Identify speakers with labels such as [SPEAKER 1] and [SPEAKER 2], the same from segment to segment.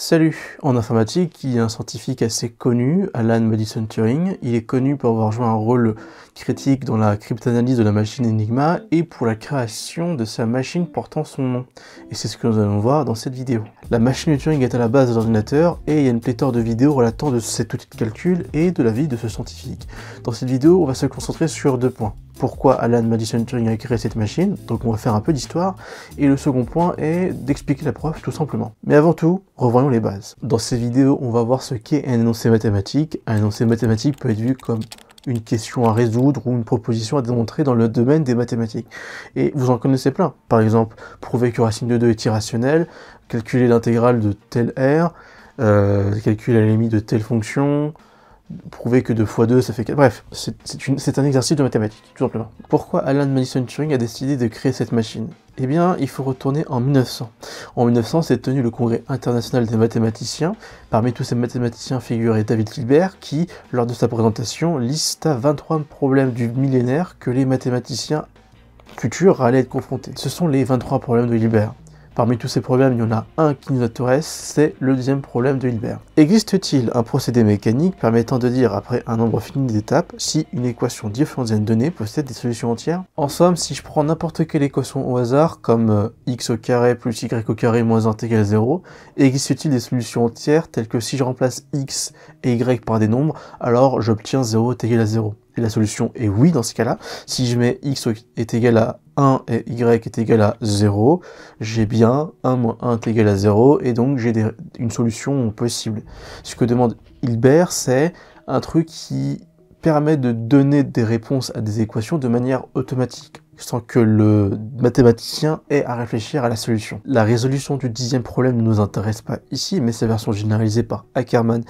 [SPEAKER 1] Salut En informatique, il y a un scientifique assez connu, Alan Madison Turing. Il est connu pour avoir joué un rôle critique dans la cryptanalyse de la machine Enigma et pour la création de sa machine portant son nom. Et c'est ce que nous allons voir dans cette vidéo. La machine de Turing est à la base de l'ordinateur et il y a une pléthore de vidéos relatant de cet outil de calcul et de la vie de ce scientifique. Dans cette vidéo, on va se concentrer sur deux points pourquoi Alan Madison Turing a créé cette machine, donc on va faire un peu d'histoire, et le second point est d'expliquer la preuve tout simplement. Mais avant tout, revoyons les bases. Dans ces vidéos, on va voir ce qu'est un énoncé mathématique. Un énoncé mathématique peut être vu comme une question à résoudre ou une proposition à démontrer dans le domaine des mathématiques. Et vous en connaissez plein. Par exemple, prouver que racine de 2 est irrationnelle, calculer l'intégrale de telle r, euh, calculer la limite de telle fonction, prouver que 2 fois 2 ça fait 4. Bref, c'est un exercice de mathématiques, tout simplement. Pourquoi Alan Madison Turing a décidé de créer cette machine Eh bien, il faut retourner en 1900. En 1900 s'est tenu le congrès international des mathématiciens. Parmi tous ces mathématiciens figurait David Hilbert qui, lors de sa présentation, lista 23 problèmes du millénaire que les mathématiciens futurs allaient être confrontés. Ce sont les 23 problèmes de Hilbert. Parmi tous ces problèmes, il y en a un qui nous intéresse, c'est le deuxième problème de Hilbert. Existe-t-il un procédé mécanique permettant de dire après un nombre fini d'étapes si une équation différentielle donnée possède des solutions entières En somme, si je prends n'importe quelle équation au hasard, comme euh, x au carré plus y au carré moins 1 égale 0, existe-t-il des solutions entières telles que si je remplace x et y par des nombres, alors j'obtiens 0 égale à 0 la solution est oui dans ce cas-là. Si je mets x est égal à 1 et y est égal à 0, j'ai bien 1 moins 1 est égal à 0, et donc j'ai une solution possible. Ce que demande Hilbert, c'est un truc qui permet de donner des réponses à des équations de manière automatique sans que le mathématicien ait à réfléchir à la solution. La résolution du dixième problème ne nous intéresse pas ici, mais sa version généralisée par Ackermann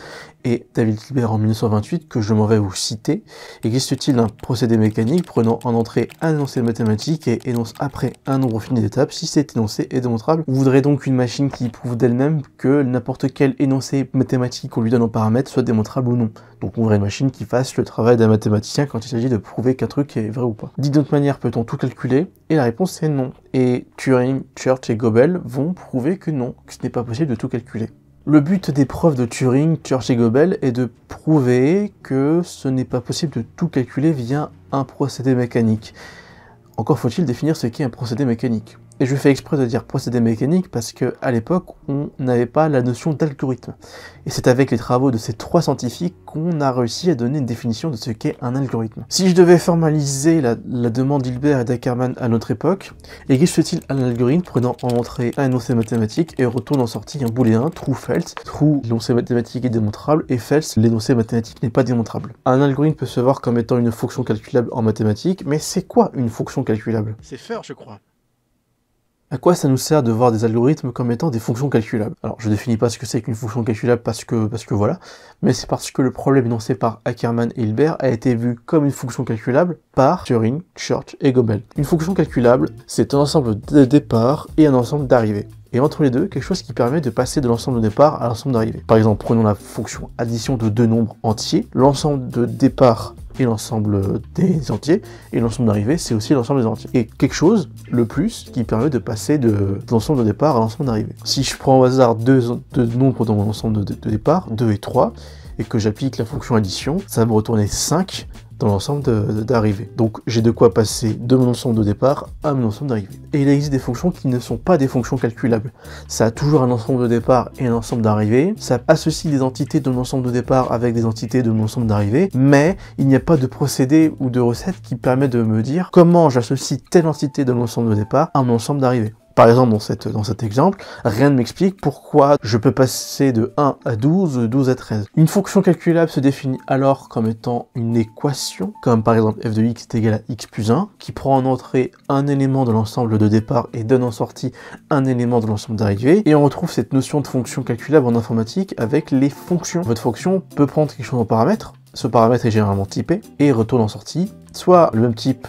[SPEAKER 1] et David Hilbert en 1928, que je m'en vais vous citer, existe-t-il un procédé mécanique prenant en entrée un énoncé mathématique et énonce après un nombre fini d'étapes si cet énoncé est démontrable On voudrait donc une machine qui prouve d'elle-même que n'importe quel énoncé mathématique qu'on lui donne en paramètres soit démontrable ou non. Donc on voudrait une machine qui fasse le travail d'un mathématicien quand il s'agit de prouver qu'un truc est vrai ou pas. Dit d'autre manière, peut-on tout calculer Et la réponse est non. Et Turing, Church et Goebbels vont prouver que non, que ce n'est pas possible de tout calculer. Le but des preuves de Turing, Church et Goebbels est de prouver que ce n'est pas possible de tout calculer via un procédé mécanique. Encore faut-il définir ce qu'est un procédé mécanique. Et je fais exprès de dire procédé mécanique parce que à l'époque, on n'avait pas la notion d'algorithme. Et c'est avec les travaux de ces trois scientifiques qu'on a réussi à donner une définition de ce qu'est un algorithme. Si je devais formaliser la, demande d'Hilbert et d'Ackerman à notre époque, existe-t-il un algorithme prenant en entrée un énoncé mathématique et retourne en sortie un booléen, true false, true l'énoncé mathématique est démontrable et false l'énoncé mathématique n'est pas démontrable. Un algorithme peut se voir comme étant une fonction calculable en mathématiques, mais c'est quoi une fonction calculable C'est faire, je crois. À quoi ça nous sert de voir des algorithmes comme étant des fonctions calculables Alors, je définis pas ce que c'est qu'une fonction calculable parce que, parce que voilà, mais c'est parce que le problème énoncé par Ackermann et Hilbert a été vu comme une fonction calculable par Turing, Church et Goebbels. Une fonction calculable, c'est un ensemble de départ et un ensemble d'arrivée. Et entre les deux, quelque chose qui permet de passer de l'ensemble de départ à l'ensemble d'arrivée. Par exemple, prenons la fonction addition de deux nombres entiers. L'ensemble de départ l'ensemble des entiers. Et l'ensemble d'arrivée, c'est aussi l'ensemble des entiers. Et quelque chose, le plus, qui permet de passer de, l'ensemble de départ à l'ensemble d'arrivée. Si je prends au hasard deux, deux nombres dans mon ensemble de, de départ, 2 et 3, et que j'applique la fonction addition, ça va me retourner 5 dans l'ensemble d'arrivée. Donc j'ai de quoi passer de mon ensemble de départ à mon ensemble d'arrivée. Et il existe des fonctions qui ne sont pas des fonctions calculables. Ça a toujours un ensemble de départ et un ensemble d'arrivée. Ça associe des entités de mon ensemble de départ avec des entités de mon ensemble d'arrivée. Mais il n'y a pas de procédé ou de recette qui permet de me dire comment j'associe telle entité de mon ensemble de départ à mon ensemble d'arrivée. Par exemple, dans, cet exemple, rien ne m'explique pourquoi je peux passer de 1 à 12, 12 à 13. Une fonction calculable se définit alors comme étant une équation, comme par exemple f de x est égal à x plus 1, qui prend en entrée un élément de l'ensemble de départ et donne en sortie un élément de l'ensemble d'arrivée. Et on retrouve cette notion de fonction calculable en informatique avec les fonctions. Votre fonction peut prendre quelque chose en paramètres ce paramètre est généralement typé et retourne en sortie soit le même type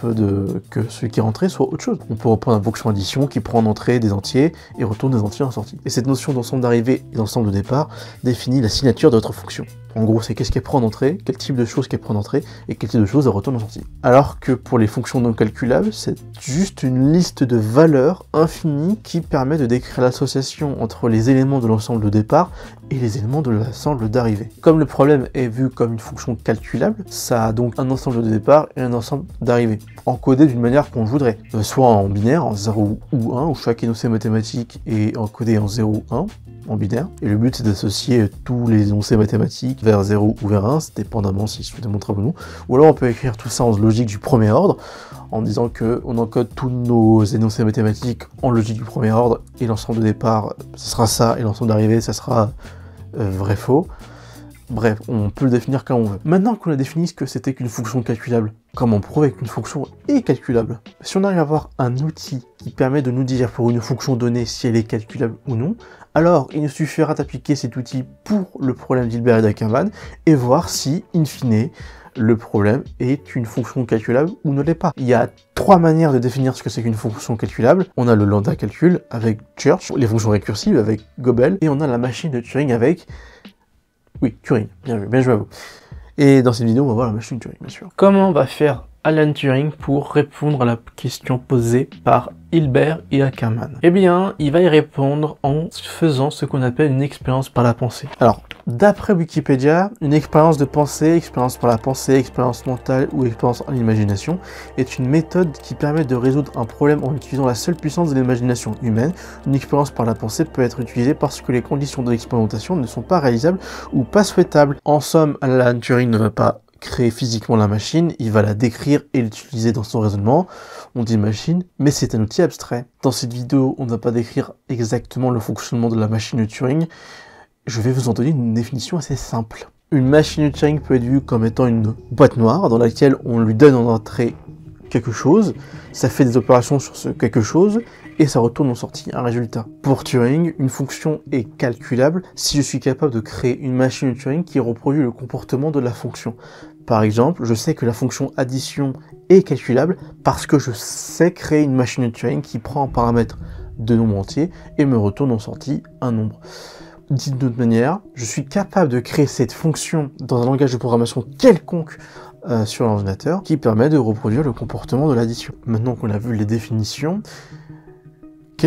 [SPEAKER 1] que celui qui est rentré, soit autre chose. On peut reprendre un fonction addition qui prend en entrée des entiers et retourne des entiers en sortie. Et cette notion d'ensemble d'arrivée et d'ensemble de départ définit la signature de votre fonction. En gros, c'est qu'est-ce qui prend en entrée, quel type de choses qui prend en entrée et quel type de choses retourne en sortie. Alors que pour les fonctions non calculables, c'est juste une liste de valeurs infinies qui permet de décrire l'association entre les éléments de l'ensemble de départ et les éléments de l'ensemble d'arrivée. Comme le problème est vu comme une fonction calculable, ça a donc un ensemble de départ et un ensemble d'arrivée, encodé d'une manière qu'on voudrait, euh, soit en binaire, en 0 ou 1, où chaque énoncé mathématique est encodé en 0 ou 1, binaire. Et le but, c'est d'associer tous les énoncés mathématiques vers 0 ou vers 1, dépendamment si c'est démontrable ou non. Ou alors, on peut écrire tout ça en logique du premier ordre, en disant que on encode tous nos énoncés mathématiques en logique du premier ordre, et l'ensemble de départ, ce sera ça, et l'ensemble d'arrivée, ça sera euh, vrai-faux. Bref, on peut le définir quand on veut. Maintenant qu'on a défini ce que c'était qu'une fonction calculable, comment prouver qu'une fonction est calculable Si on arrive à avoir un outil qui permet de nous dire pour une fonction donnée si elle est calculable ou non, alors il nous suffira d'appliquer cet outil pour le problème d'Hilbert et d'Akinvan et voir si, in fine, le problème est une fonction calculable ou ne l'est pas. Il y a trois manières de définir ce que c'est qu'une fonction calculable. On a le lambda calcul avec Church, les fonctions récursives avec Gobel, et on a la machine de Turing avec oui, Turing. Bien joué, bien joué à vous. Et dans cette vidéo, on va voir la machine Turing, bien sûr. Comment on va faire Alan Turing pour répondre à la question posée par Hilbert et Ackerman Eh bien, il va y répondre en faisant ce qu'on appelle une expérience par la pensée. Alors, d'après Wikipédia, une expérience de pensée, expérience par la pensée, expérience mentale ou expérience en imagination est une méthode qui permet de résoudre un problème en utilisant la seule puissance de l'imagination humaine. Une expérience par la pensée peut être utilisée parce que les conditions de l'expérimentation ne sont pas réalisables ou pas souhaitables. En somme, Alan Turing ne va pas créer physiquement la machine, il va la décrire et l'utiliser dans son raisonnement. On dit machine, mais c'est un outil abstrait. Dans cette vidéo, on ne va pas décrire exactement le fonctionnement de la machine de Turing. Je vais vous en donner une définition assez simple. Une machine de Turing peut être vue comme étant une boîte noire dans laquelle on lui donne en entrée quelque chose, ça fait des opérations sur ce quelque chose, et ça retourne en sortie un résultat. Pour Turing, une fonction est calculable si je suis capable de créer une machine de Turing qui reproduit le comportement de la fonction. Par exemple, je sais que la fonction addition est calculable parce que je sais créer une machine de Turing qui prend en paramètre de nombre entier et me retourne en sortie un nombre. Dit d'une autre manière, je suis capable de créer cette fonction dans un langage de programmation quelconque euh, sur l'ordinateur qui permet de reproduire le comportement de l'addition. Maintenant qu'on a vu les définitions,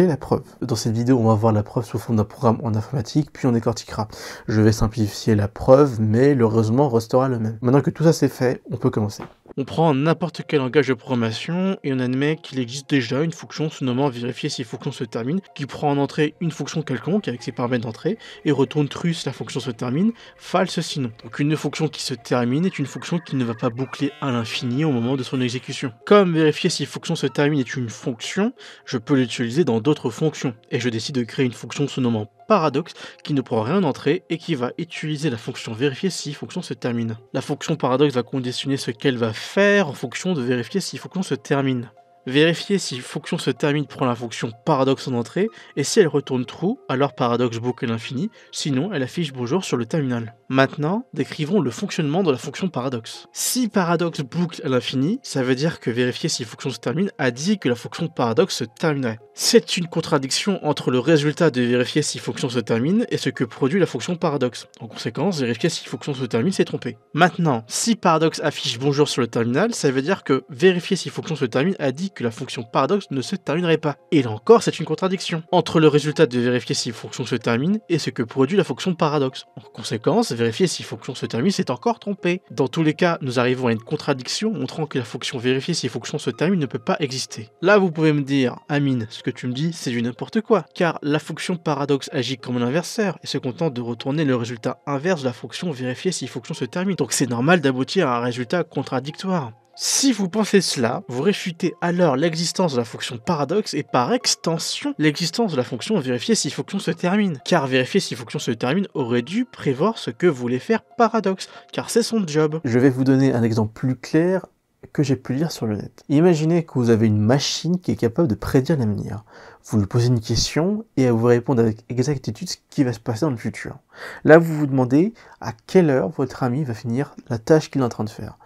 [SPEAKER 1] la preuve Dans cette vidéo, on va voir la preuve sous forme d'un programme en informatique, puis on décortiquera. Je vais simplifier la preuve, mais heureusement restera le même. Maintenant que tout ça c'est fait, on peut commencer. On prend n'importe quel langage de programmation et on admet qu'il existe déjà une fonction sous-nommant nommant vérifier si fonction se termine, qui prend en entrée une fonction quelconque avec ses paramètres d'entrée et retourne true si la fonction se termine, false sinon. Donc une fonction qui se termine est une fonction qui ne va pas boucler à l'infini au moment de son exécution. Comme vérifier si fonction se termine est une fonction, je peux l'utiliser dans d'autres fonctions et je décide de créer une fonction sous nommant paradoxe qui ne prend rien d'entrée et qui va utiliser la fonction vérifier si fonction se termine. La fonction paradoxe va conditionner ce qu'elle va faire en fonction de vérifier si fonction se termine. Vérifier si fonction se termine prend la fonction paradoxe en entrée, et si elle retourne true, alors paradoxe boucle l'infini, sinon elle affiche bonjour sur le terminal. Maintenant, décrivons le fonctionnement de la fonction paradoxe. Si paradoxe boucle à l'infini, ça veut dire que vérifier si fonction se termine a dit que la fonction paradoxe se terminerait. C'est une contradiction entre le résultat de vérifier si fonction se termine et ce que produit la fonction paradoxe. En conséquence, vérifier si fonction se termine s'est trompé. Maintenant, si paradoxe affiche bonjour sur le terminal, ça veut dire que vérifier si fonction se termine a dit que la fonction paradoxe ne se terminerait pas. Et là encore, c'est une contradiction entre le résultat de vérifier si fonction se termine et ce que produit la fonction paradoxe. En conséquence, vérifier si fonction se termine, c'est encore trompé. Dans tous les cas, nous arrivons à une contradiction montrant que la fonction vérifier si fonction se termine ne peut pas exister. Là, vous pouvez me dire, Amine, ce que tu me dis, c'est du n'importe quoi, car la fonction paradoxe agit comme un inverseur et se contente de retourner le résultat inverse de la fonction vérifier si fonction se termine. Donc c'est normal d'aboutir à un résultat contradictoire. Si vous pensez cela, vous réfutez alors l'existence de la fonction paradoxe et par extension l'existence de la fonction vérifier si fonction se termine. Car vérifier si fonction se termine aurait dû prévoir ce que voulait faire paradoxe, car c'est son job. Je vais vous donner un exemple plus clair que j'ai pu lire sur le net. Imaginez que vous avez une machine qui est capable de prédire l'avenir. Vous lui posez une question et elle vous répond avec exactitude ce qui va se passer dans le futur. Là, vous vous demandez à quelle heure votre ami va finir la tâche qu'il est en train de faire.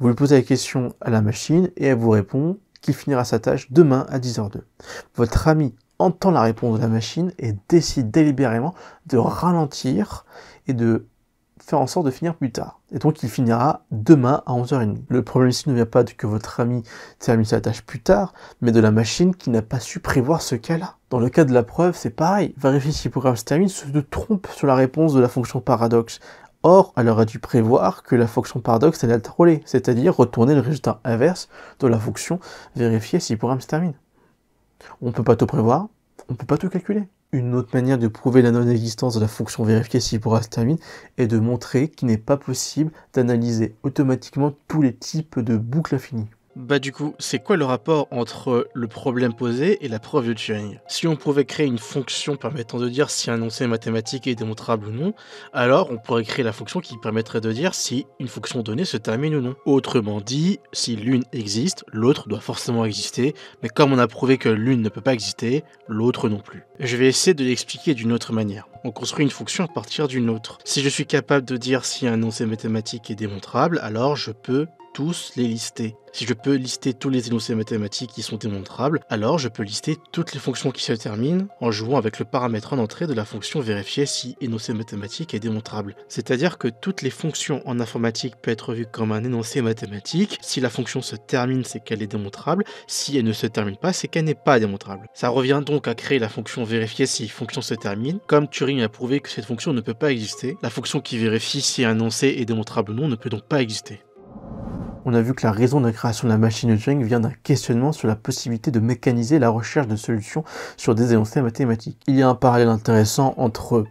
[SPEAKER 1] Vous lui posez la question à la machine et elle vous répond qu'il finira sa tâche demain à 10h02. Votre ami entend la réponse de la machine et décide délibérément de ralentir et de faire en sorte de finir plus tard. Et donc il finira demain à 11h30. Le problème ici ne vient pas de que votre ami termine sa tâche plus tard, mais de la machine qui n'a pas su prévoir ce cas-là. Dans le cas de la preuve, c'est pareil. Vérifier si le programme se termine, se trompe sur la réponse de la fonction paradoxe. Or, elle aurait dû prévoir que la fonction paradoxe allait être c'est-à-dire retourner le résultat inverse de la fonction vérifier si le programme se termine. On ne peut pas tout prévoir, on ne peut pas tout calculer. Une autre manière de prouver la non-existence de la fonction vérifier si pour programme se termine est de montrer qu'il n'est pas possible d'analyser automatiquement tous les types de boucles infinies. Bah du coup, c'est quoi le rapport entre le problème posé et la preuve de Turing Si on pouvait créer une fonction permettant de dire si un énoncé mathématique est démontrable ou non, alors on pourrait créer la fonction qui permettrait de dire si une fonction donnée se termine ou non. Autrement dit, si l'une existe, l'autre doit forcément exister, mais comme on a prouvé que l'une ne peut pas exister, l'autre non plus. Je vais essayer de l'expliquer d'une autre manière. On construit une fonction à partir d'une autre. Si je suis capable de dire si un énoncé mathématique est démontrable, alors je peux tous les lister. Si je peux lister tous les énoncés mathématiques qui sont démontrables, alors je peux lister toutes les fonctions qui se terminent en jouant avec le paramètre en entrée de la fonction vérifier si énoncé mathématique est démontrable. C'est-à-dire que toutes les fonctions en informatique peuvent être vues comme un énoncé mathématique. Si la fonction se termine, c'est qu'elle est démontrable. Si elle ne se termine pas, c'est qu'elle n'est pas démontrable. Ça revient donc à créer la fonction vérifier si fonction se termine. Comme Turing a prouvé que cette fonction ne peut pas exister, la fonction qui vérifie si un énoncé est démontrable ou non ne peut donc pas exister on a vu que la raison de la création de la machine de Turing vient d'un questionnement sur la possibilité de mécaniser la recherche de solutions sur des énoncés mathématiques. Il y a un parallèle intéressant entre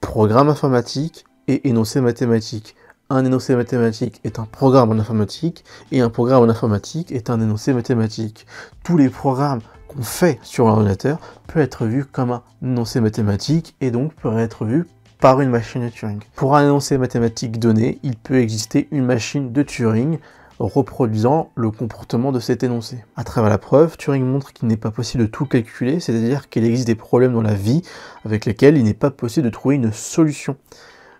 [SPEAKER 1] programme informatique et énoncé mathématique. Un énoncé mathématique est un programme en informatique et un programme en informatique est un énoncé mathématique. Tous les programmes qu'on fait sur l'ordinateur peuvent être vus comme un énoncé mathématique et donc peuvent être vus par une machine de Turing. Pour un énoncé mathématique donné, il peut exister une machine de Turing reproduisant le comportement de cet énoncé. À travers la preuve, Turing montre qu'il n'est pas possible de tout calculer, c'est-à-dire qu'il existe des problèmes dans la vie avec lesquels il n'est pas possible de trouver une solution.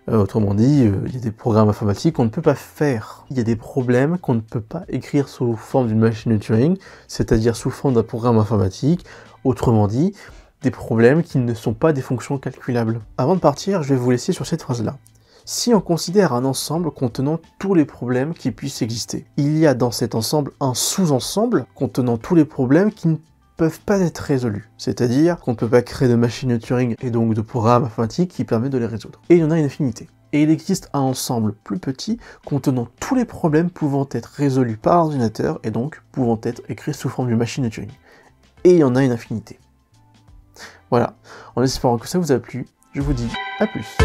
[SPEAKER 1] Euh, autrement dit, euh, il y a des programmes informatiques qu'on ne peut pas faire. Il y a des problèmes qu'on ne peut pas écrire sous forme d'une machine de Turing, c'est-à-dire sous forme d'un programme informatique. Autrement dit, des problèmes qui ne sont pas des fonctions calculables. Avant de partir, je vais vous laisser sur cette phrase-là si on considère un ensemble contenant tous les problèmes qui puissent exister. Il y a dans cet ensemble un sous-ensemble contenant tous les problèmes qui ne peuvent pas être résolus. C'est-à-dire qu'on ne peut pas créer de machine de Turing et donc de programme informatique qui permet de les résoudre. Et il y en a une infinité. Et il existe un ensemble plus petit contenant tous les problèmes pouvant être résolus par ordinateur et donc pouvant être écrits sous forme de machine de Turing. Et il y en a une infinité. Voilà, en espérant que ça vous a plu, je vous dis à plus.